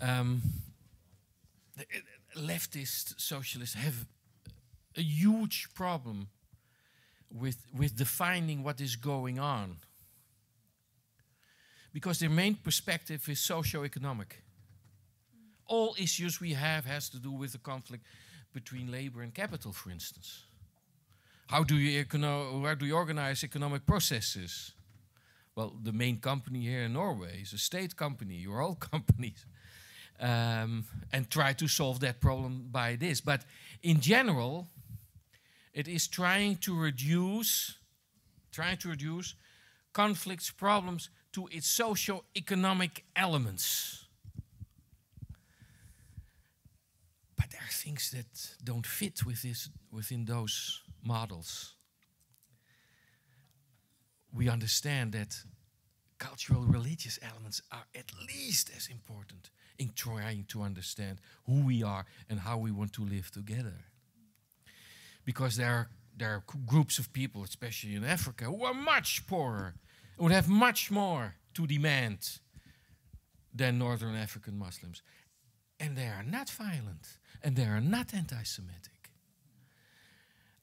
um, eh, leftist socialists have a huge problem with with defining what is going on because their main perspective is socio-economic. All issues we have has to do with the conflict between labor and capital, for instance. How do you where do you organize economic processes? Well, the main company here in Norway is a state company. You're all companies um, and try to solve that problem by this. But in general, it is trying to reduce, trying to reduce conflicts, problems to its socio-economic elements. But there are things that don't fit with this, within those models. We understand that cultural religious elements are at least as important in trying to understand who we are and how we want to live together. Because there are, there are groups of people, especially in Africa, who are much poorer, would have much more to demand than Northern African Muslims. And they are not violent, and they are not anti Semitic.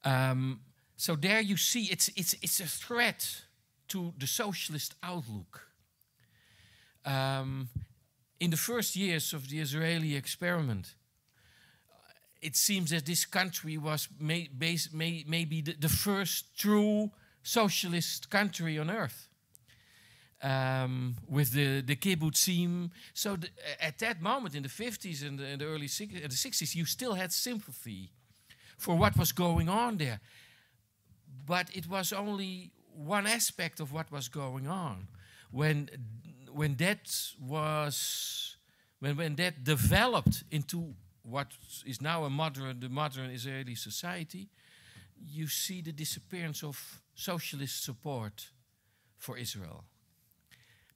Um, so there you see, it's, it's, it's a threat to the socialist outlook. Um, in the first years of the Israeli experiment, it seems that this country was may, base, may, maybe the, the, first true socialist country on earth. Um, with the, the kibbutzim. So the, at that moment in the 50s and the, and the early the 60s, you still had sympathy for what was going on there. But it was only one aspect of what was going on when when that was when when that developed into what is now a modern the modern Israeli society, you see the disappearance of socialist support for Israel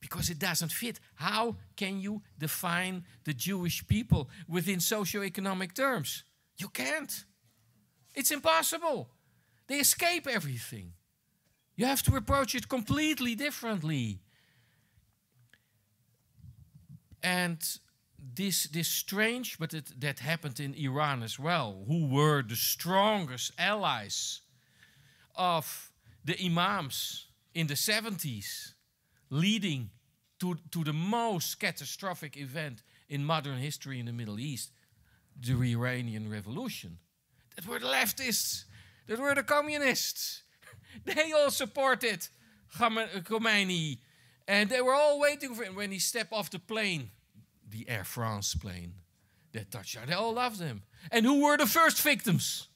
because it doesn't fit. How can you define the Jewish people within socio-economic terms? You can't. It's impossible. They escape everything. You have to approach it completely differently. And this, this strange, but it, that happened in Iran as well, who were the strongest allies of the imams in the 70s, leading to, to the most catastrophic event in modern history in the Middle East, the Iranian Revolution. That were the leftists, that were the communists, they all supported Khomeini. And they were all waiting for him when he stepped off the plane, the Air France plane that touched They all loved him. And who were the first victims?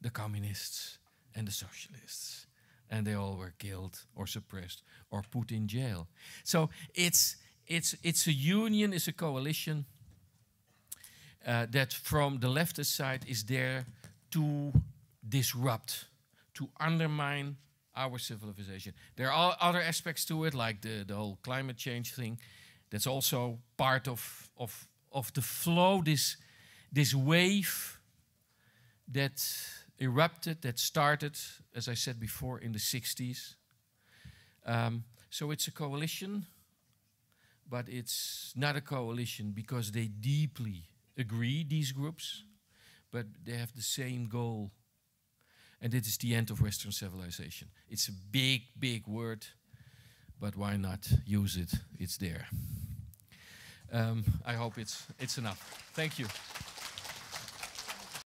The communists and the socialists. And they all were killed or suppressed or put in jail. So it's, it's, it's a union, it's a coalition uh, that from the leftist side is there to disrupt to undermine our civilization. There are other aspects to it, like the, the whole climate change thing. That's also part of, of, of the flow, this, this wave that erupted, that started, as I said before, in the 60s. Um, so it's a coalition, but it's not a coalition because they deeply agree, these groups, but they have the same goal and it is the end of Western civilization. It's a big, big word, but why not use it? It's there. Um, I hope it's, it's enough. Thank you.